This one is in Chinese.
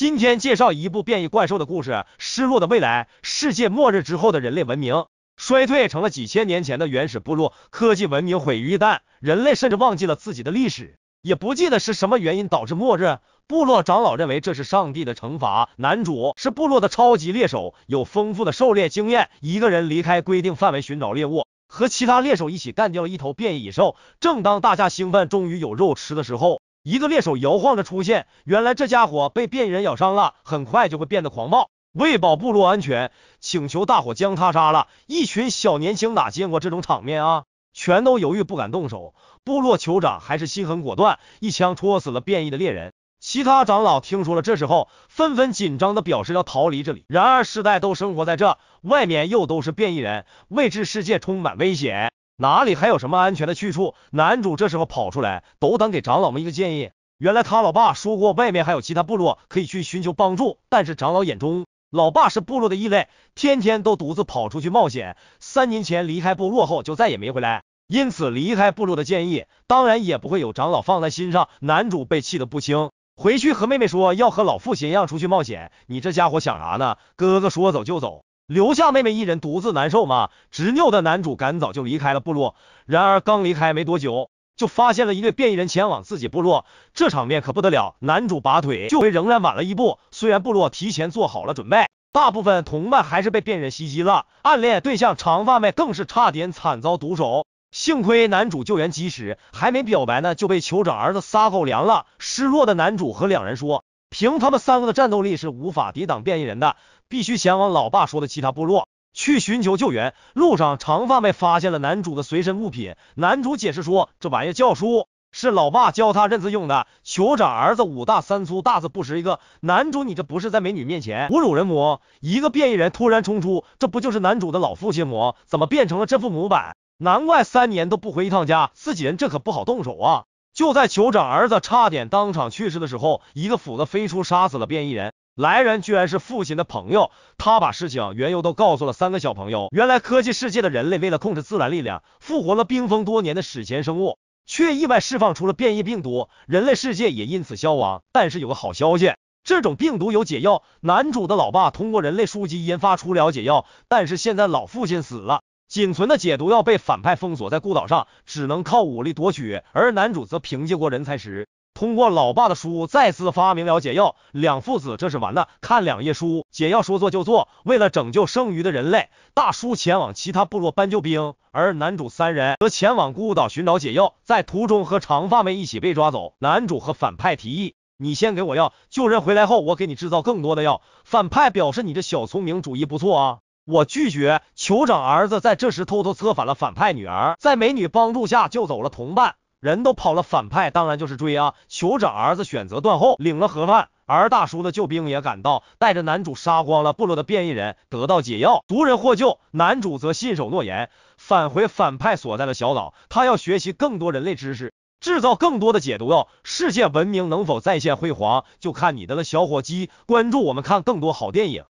今天介绍一部变异怪兽的故事。失落的未来，世界末日之后的人类文明衰退成了几千年前的原始部落，科技文明毁于一旦，人类甚至忘记了自己的历史，也不记得是什么原因导致末日。部落长老认为这是上帝的惩罚。男主是部落的超级猎手，有丰富的狩猎经验，一个人离开规定范围寻找猎物，和其他猎手一起干掉了一头变异野兽。正当大家兴奋，终于有肉吃的时候。一个猎手摇晃着出现，原来这家伙被变异人咬伤了，很快就会变得狂暴。为保部落安全，请求大伙将他杀了。一群小年轻哪见过这种场面啊，全都犹豫不敢动手。部落酋长还是心狠果断，一枪戳死了变异的猎人。其他长老听说了，这时候纷纷紧张的表示要逃离这里。然而世代都生活在这，外面又都是变异人，未知世界充满危险。哪里还有什么安全的去处？男主这时候跑出来，斗胆给长老们一个建议。原来他老爸说过，外面还有其他部落可以去寻求帮助。但是长老眼中，老爸是部落的异类，天天都独自跑出去冒险。三年前离开部落后，就再也没回来。因此，离开部落的建议，当然也不会有长老放在心上。男主被气得不轻，回去和妹妹说，要和老父亲一样出去冒险。你这家伙想啥呢？哥哥说走就走。留下妹妹一人独自难受吗？执拗的男主赶早就离开了部落，然而刚离开没多久，就发现了一对变异人前往自己部落，这场面可不得了。男主拔腿就回，仍然晚了一步。虽然部落提前做好了准备，大部分同伴还是被变异人袭击了。暗恋对象长发妹更是差点惨遭毒手，幸亏男主救援及时，还没表白呢就被酋长儿子撒狗粮了。失落的男主和两人说。凭他们三个的战斗力是无法抵挡变异人的，必须前往老爸说的其他部落去寻求救援。路上，长发妹发现了男主的随身物品，男主解释说，这玩意叫书，是老爸教他认字用的。酋长儿子五大三粗，大字不识一个。男主，你这不是在美女面前侮辱人模？一个变异人突然冲出，这不就是男主的老父亲模？怎么变成了这副模板？难怪三年都不回一趟家，自己人这可不好动手啊！就在酋长儿子差点当场去世的时候，一个斧子飞出，杀死了变异人。来人居然是父亲的朋友，他把事情缘由都告诉了三个小朋友。原来科技世界的人类为了控制自然力量，复活了冰封多年的史前生物，却意外释放出了变异病毒，人类世界也因此消亡。但是有个好消息，这种病毒有解药。男主的老爸通过人类书籍研发出了解药，但是现在老父亲死了。仅存的解毒药被反派封锁在孤岛上，只能靠武力夺取。而男主则凭借过人才识，通过老爸的书再次发明了解药。两父子这是完的，看两页书，解药说做就做。为了拯救剩余的人类，大叔前往其他部落搬救兵，而男主三人则前往孤岛寻找解药。在途中和长发妹一起被抓走。男主和反派提议：“你先给我药，救人回来后我给你制造更多的药。”反派表示：“你这小聪明主意不错啊。”我拒绝。酋长儿子在这时偷偷策反了反派女儿，在美女帮助下救走了同伴，人都跑了，反派当然就是追啊。酋长儿子选择断后，领了盒饭。而大叔的救兵也赶到，带着男主杀光了部落的变异人，得到解药，族人获救。男主则信守诺言，返回反派所在的小岛，他要学习更多人类知识，制造更多的解毒药。世界文明能否再现辉煌，就看你的了，小伙计。关注我们，看更多好电影。